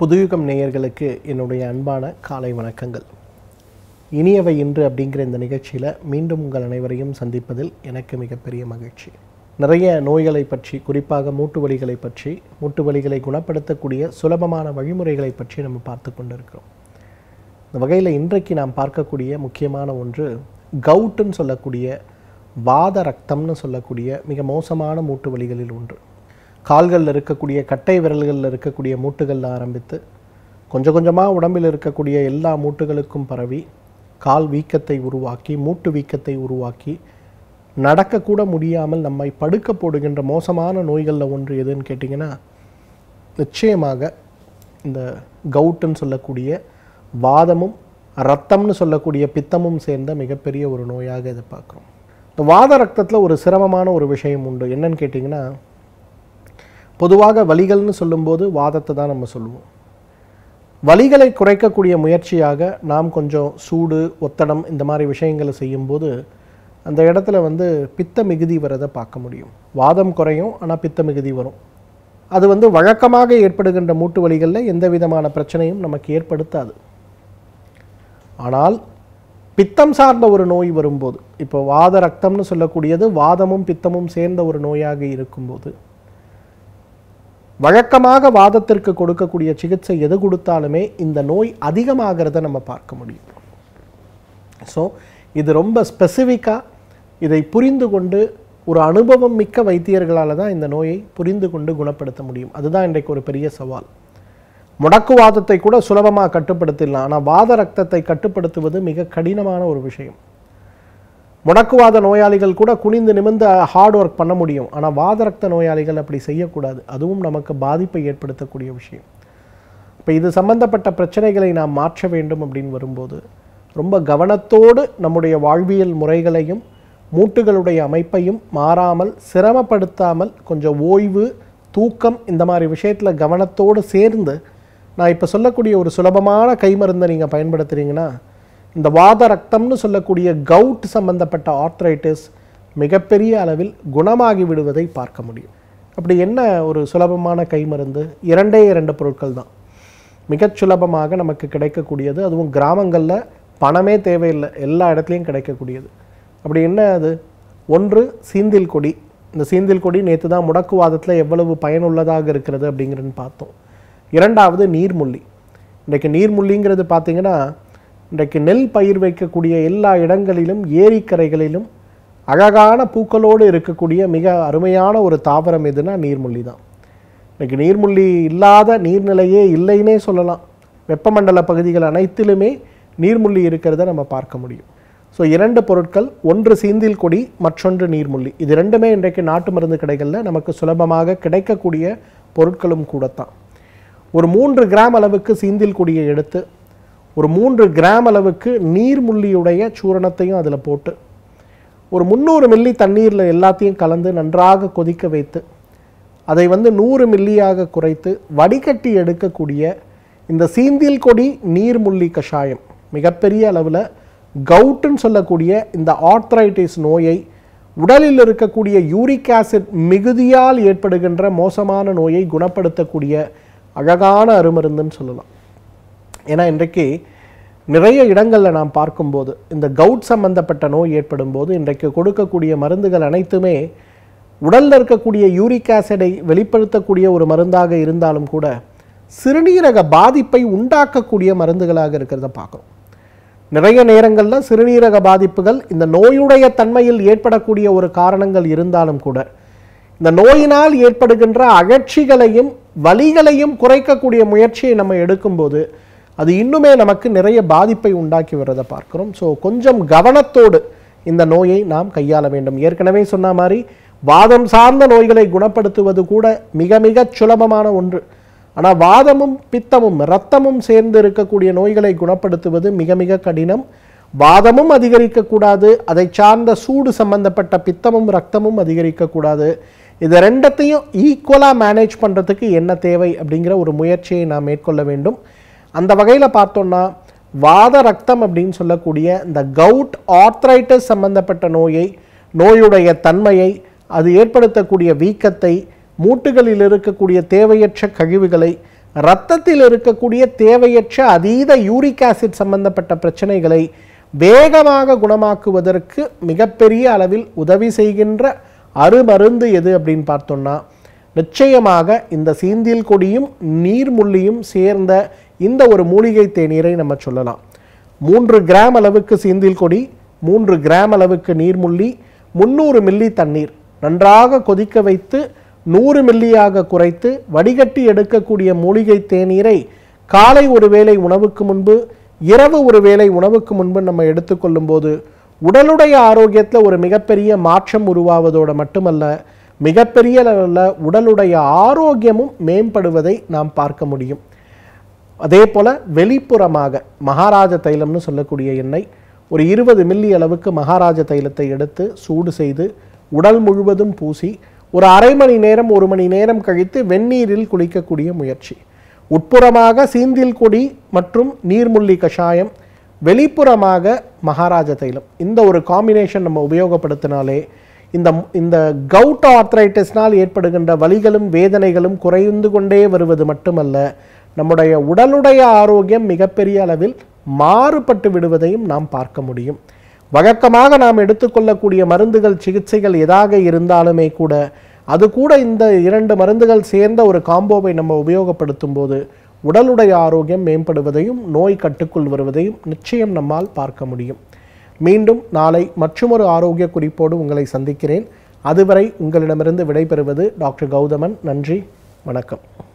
புதுயுகம் நேயர்களுக்கு என்னுடைய அன்பான காலை வணக்கங்கள் இனியவை இன்று அப்படிங்கிற இந்த நிகழ்ச்சியில் மீண்டும் உங்கள் அனைவரையும் சந்திப்பதில் எனக்கு மிகப்பெரிய மகிழ்ச்சி நிறைய நோய்களை பற்றி குறிப்பாக மூட்டு வலிகளை பற்றி மூட்டு வலிகளை குணப்படுத்தக்கூடிய சுலபமான வழிமுறைகளை பற்றி நம்ம பார்த்து கொண்டிருக்கிறோம் இந்த வகையில் இன்றைக்கு நாம் பார்க்கக்கூடிய முக்கியமான ஒன்று கவுட்டுன்னு சொல்லக்கூடிய வாத ரத்தம்னு சொல்லக்கூடிய மிக மோசமான மூட்டு வலிகளில் ஒன்று கால்களில் இருக்கக்கூடிய கட்டை விரல்களில் இருக்கக்கூடிய மூட்டுகளில் ஆரம்பித்து கொஞ்சம் கொஞ்சமாக உடம்பில் இருக்கக்கூடிய எல்லா மூட்டுகளுக்கும் பரவி கால் வீக்கத்தை உருவாக்கி மூட்டு வீக்கத்தை உருவாக்கி நடக்கக்கூட முடியாமல் நம்மை படுக்க போடுகின்ற மோசமான நோய்களில் ஒன்று எதுன்னு கேட்டிங்கன்னா நிச்சயமாக இந்த கவுட்டுன்னு சொல்லக்கூடிய வாதமும் ரத்தம்னு சொல்லக்கூடிய பித்தமும் சேர்ந்த மிகப்பெரிய ஒரு நோயாக இதை பார்க்குறோம் இந்த வாத ரத்தத்தில் ஒரு சிரமமான ஒரு விஷயம் உண்டு என்னன்னு கேட்டிங்கன்னா பொதுவாக வலிகள்னு சொல்லும்போது வாதத்தை தான் நம்ம சொல்லுவோம் வலிகளை குறைக்கக்கூடிய முயற்சியாக நாம் கொஞ்சம் சூடு ஒத்தடம் இந்த மாதிரி விஷயங்களை செய்யும்போது அந்த இடத்துல வந்து பித்த மிகுதி வரதை பார்க்க முடியும் வாதம் குறையும் ஆனால் பித்த மிகுதி வரும் அது வந்து வழக்கமாக ஏற்படுகின்ற மூட்டு வலிகளில் எந்த விதமான பிரச்சனையும் நமக்கு ஏற்படுத்தாது ஆனால் பித்தம் சார்ந்த ஒரு நோய் வரும்போது இப்போ வாத ரத்தம்னு சொல்லக்கூடியது வாதமும் பித்தமும் சேர்ந்த ஒரு நோயாக இருக்கும்போது வழக்கமாக வாதத்திற்கு கொடுக்கக்கூடிய சிகிச்சை எது கொடுத்தாலுமே இந்த நோய் அதிகமாகிறத நம்ம பார்க்க முடியும் ஸோ இது ரொம்ப ஸ்பெசிஃபிக்காக இதை புரிந்து கொண்டு ஒரு அனுபவம் மிக்க வைத்தியர்களால் தான் இந்த நோயை புரிந்து கொண்டு குணப்படுத்த முடியும் அதுதான் இன்றைக்கு ஒரு பெரிய சவால் முடக்குவாதத்தை கூட சுலபமாக கட்டுப்படுத்திடலாம் ஆனால் வாத ரத்தத்தை கட்டுப்படுத்துவது மிக கடினமான ஒரு விஷயம் முடக்குவாத நோயாளிகள் கூட குனிந்து நிமிந்து ஹார்ட் ஒர்க் பண்ண முடியும் ஆனால் வாதரக்த நோயாளிகள் அப்படி செய்யக்கூடாது அதுவும் நமக்கு பாதிப்பை ஏற்படுத்தக்கூடிய விஷயம் இப்போ இது சம்பந்தப்பட்ட பிரச்சனைகளை நாம் மாற்ற வேண்டும் அப்படின்னு வரும்போது ரொம்ப கவனத்தோடு நம்முடைய வாழ்வியல் முறைகளையும் மூட்டுகளுடைய அமைப்பையும் மாறாமல் சிரமப்படுத்தாமல் கொஞ்சம் ஓய்வு தூக்கம் இந்த மாதிரி விஷயத்தில் கவனத்தோடு சேர்ந்து நான் இப்போ சொல்லக்கூடிய ஒரு சுலபமான கைமருந்தை நீங்கள் பயன்படுத்துகிறீங்கன்னா இந்த வாத ரத்தம்னு சொல்லக்கூடிய கவுட் சம்பந்தப்பட்ட ஆர்த்ரைட்டிஸ் மிகப்பெரிய அளவில் குணமாகி விடுவதை பார்க்க முடியும் அப்படி என்ன ஒரு சுலபமான கை மருந்து இரண்டே இரண்டு பொருட்கள் தான் மிகச் சுலபமாக நமக்கு கிடைக்கக்கூடியது அதுவும் கிராமங்களில் பணமே தேவையில்லை எல்லா இடத்துலையும் கிடைக்கக்கூடியது அப்படி என்ன அது ஒன்று சீந்தில் கொடி இந்த சீந்தில் கொடி நேற்று தான் முடக்குவாதத்தில் எவ்வளவு பயனுள்ளதாக இருக்கிறது அப்படிங்கிறன்னு பார்த்தோம் இரண்டாவது நீர்முள்ளி இன்றைக்கு நீர்முள்ளிங்கிறது பார்த்திங்கன்னா இன்றைக்கு நெல் பயிர் வைக்கக்கூடிய எல்லா இடங்களிலும் ஏரிக்கரைகளிலும் அழகான பூக்களோடு இருக்கக்கூடிய மிக அருமையான ஒரு தாவரம் எதுனா நீர்முள்ளி தான் இன்றைக்கி நீர்முள்ளி இல்லாத நீர்நிலையே இல்லைன்னே சொல்லலாம் வெப்பமண்டல பகுதிகள் அனைத்திலுமே நீர்முள்ளி இருக்கிறத நம்ம பார்க்க முடியும் ஸோ இரண்டு பொருட்கள் ஒன்று சீந்தில் கொடி மற்றொன்று நீர்முள்ளி இது ரெண்டுமே இன்றைக்கு நாட்டு மருந்து கடைகளில் நமக்கு சுலபமாக கிடைக்கக்கூடிய பொருட்களும் கூடத்தான் ஒரு மூன்று கிராம் அளவுக்கு சீந்தில் கொடியை எடுத்து ஒரு மூன்று கிராம் அளவுக்கு நீர்முள்ளியுடைய சூரணத்தையும் அதில் போட்டு ஒரு முந்நூறு மில்லி தண்ணீரில் எல்லாத்தையும் கலந்து நன்றாக கொதிக்க வைத்து அதை வந்து நூறு மில்லியாக குறைத்து வடிகட்டி எடுக்கக்கூடிய இந்த சீந்தில் கொடி நீர்முள்ளி கஷாயம் மிகப்பெரிய அளவில் கவுட்டுன்னு சொல்லக்கூடிய இந்த ஆர்த்ரைட்டிஸ் நோயை உடலில் இருக்கக்கூடிய யூரிக் ஆசிட் மிகுதியால் ஏற்படுகின்ற மோசமான நோயை குணப்படுத்தக்கூடிய அழகான அருமருந்துன்னு சொல்லலாம் ஏன்னா இன்றைக்கு நிறைய இடங்களில் நாம் பார்க்கும்போது இந்த கவுட் சம்பந்தப்பட்ட நோய் ஏற்படும் போது இன்றைக்கு கொடுக்கக்கூடிய மருந்துகள் அனைத்துமே உடலில் இருக்கக்கூடிய யூரிக் ஆசிடை வெளிப்படுத்தக்கூடிய ஒரு மருந்தாக இருந்தாலும் கூட சிறுநீரக பாதிப்பை உண்டாக்கக்கூடிய மருந்துகளாக இருக்கிறத பார்க்குறோம் நிறைய நேரங்களில் சிறுநீரக பாதிப்புகள் இந்த நோயுடைய தன்மையில் ஏற்படக்கூடிய ஒரு காரணங்கள் இருந்தாலும் கூட இந்த நோயினால் ஏற்படுகின்ற அகழ்ச்சிகளையும் வலிகளையும் குறைக்கக்கூடிய முயற்சியை நம்ம எடுக்கும்போது அது இன்னுமே நமக்கு நிறைய பாதிப்பை உண்டாக்கி வர்றதை பார்க்குறோம் ஸோ கொஞ்சம் கவனத்தோடு இந்த நோயை நாம் கையாள வேண்டும் ஏற்கனவே சொன்ன மாதிரி வாதம் சார்ந்த நோய்களை குணப்படுத்துவது கூட மிக மிக சுலபமான ஒன்று ஆனால் வாதமும் பித்தமும் இரத்தமும் சேர்ந்து இருக்கக்கூடிய நோய்களை குணப்படுத்துவது மிக மிக கடினம் வாதமும் அதிகரிக்கக்கூடாது அதை சார்ந்த சூடு சம்பந்தப்பட்ட பித்தமும் ரத்தமும் அதிகரிக்கக்கூடாது இது ரெண்டத்தையும் ஈக்குவலாக மேனேஜ் பண்ணுறதுக்கு என்ன தேவை அப்படிங்கிற ஒரு முயற்சியை நாம் மேற்கொள்ள வேண்டும் அந்த வகையில் பார்த்தோன்னா வாத ரத்தம் அப்படின்னு சொல்லக்கூடிய இந்த கவுட் ஆர்த்ரைட்டிஸ் சம்பந்தப்பட்ட நோயை நோயுடைய தன்மையை அது ஏற்படுத்தக்கூடிய வீக்கத்தை மூட்டுகளில் இருக்கக்கூடிய தேவையற்ற கழிவுகளை இரத்தத்தில் இருக்கக்கூடிய தேவையற்ற அதீத யூரிக் ஆசிட் சம்பந்தப்பட்ட பிரச்சனைகளை வேகமாக குணமாக்குவதற்கு மிகப்பெரிய அளவில் உதவி செய்கின்ற அருமருந்து எது அப்படின்னு பார்த்தோம்னா நிச்சயமாக இந்த சீந்தில் கொடியும் நீர்முள்ளியும் சேர்ந்த இந்த ஒரு மூலிகை தேநீரை நம்ம சொல்லலாம் மூன்று கிராம் அளவுக்கு சீந்தில் கொடி மூன்று கிராம் அளவுக்கு நீர்முள்ளி முந்நூறு மில்லி தண்ணீர் நன்றாக கொதிக்க வைத்து நூறு மில்லியாக குறைத்து வடிகட்டி எடுக்கக்கூடிய மூலிகை தேநீரை காலை ஒரு வேளை உணவுக்கு முன்பு இரவு ஒரு வேளை உணவுக்கு முன்பு நம்ம எடுத்துக்கொள்ளும் போது உடலுடைய ஆரோக்கியத்தில் ஒரு மிகப்பெரிய மாற்றம் உருவாவதோடு மட்டுமல்ல மிகப்பெரிய அளவில் உடலுடைய ஆரோக்கியமும் மேம்படுவதை நாம் பார்க்க முடியும் அதே போல் வெளிப்புறமாக மகாராஜ தைலம்னு சொல்லக்கூடிய எண்ணெய் ஒரு இருபது மில்லி அளவுக்கு மகாராஜ தைலத்தை எடுத்து சூடு செய்து உடல் முழுவதும் பூசி ஒரு அரை மணி நேரம் ஒரு மணி நேரம் கழித்து வெந்நீரில் குளிக்கக்கூடிய முயற்சி உட்புறமாக சீந்தில் கொடி மற்றும் நீர்முள்ளி கஷாயம் வெளிப்புறமாக மகாராஜ தைலம் இந்த ஒரு காம்பினேஷன் நம்ம உபயோகப்படுத்தினாலே இந்த இந்த கவுட் ஆர்த்ரைட்டிஸ்னால் ஏற்படுகின்ற வலிகளும் வேதனைகளும் குறைந்து கொண்டே வருவது மட்டுமல்ல நம்முடைய உடலுடைய ஆரோக்கியம் மிகப்பெரிய அளவில் மாறுபட்டு விடுவதையும் நாம் பார்க்க முடியும் வழக்கமாக நாம் எடுத்துக்கொள்ளக்கூடிய மருந்துகள் சிகிச்சைகள் எதாக இருந்தாலுமே கூட அது கூட இந்த இரண்டு மருந்துகள் சேர்ந்த ஒரு காம்போவை நம்ம உபயோகப்படுத்தும் போது உடலுடைய ஆரோக்கியம் மேம்படுவதையும் நோய் கட்டுக்குள் வருவதையும் நிச்சயம் நம்மால் பார்க்க முடியும் மீண்டும் நாளை மற்றொரு ஆரோக்கிய குறிப்போடு உங்களை சந்திக்கிறேன் அதுவரை உங்களிடமிருந்து விடைபெறுவது டாக்டர் கௌதமன் நன்றி வணக்கம்